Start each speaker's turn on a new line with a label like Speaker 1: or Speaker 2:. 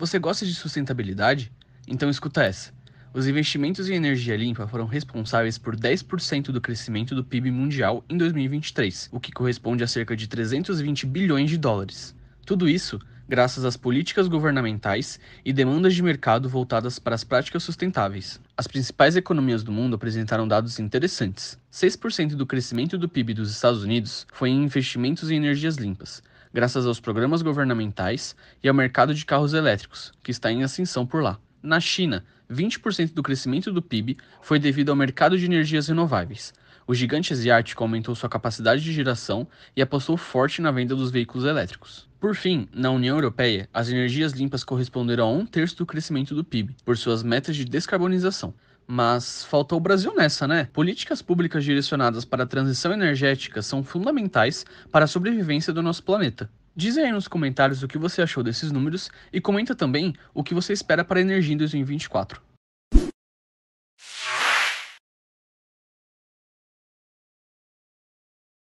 Speaker 1: Você gosta de sustentabilidade? Então escuta essa. Os investimentos em energia limpa foram responsáveis por 10% do crescimento do PIB mundial em 2023, o que corresponde a cerca de 320 bilhões de dólares. Tudo isso graças às políticas governamentais e demandas de mercado voltadas para as práticas sustentáveis. As principais economias do mundo apresentaram dados interessantes. 6% do crescimento do PIB dos Estados Unidos foi em investimentos em energias limpas, graças aos programas governamentais e ao mercado de carros elétricos, que está em ascensão por lá. Na China, 20% do crescimento do PIB foi devido ao mercado de energias renováveis. O gigante asiático aumentou sua capacidade de geração e apostou forte na venda dos veículos elétricos. Por fim, na União Europeia, as energias limpas corresponderam a um terço do crescimento do PIB, por suas metas de descarbonização. Mas faltou o Brasil nessa, né? Políticas públicas direcionadas para a transição energética são fundamentais para a sobrevivência do nosso planeta. Diz aí nos comentários o que você achou desses números e comenta também o que você espera para a energia em 2024.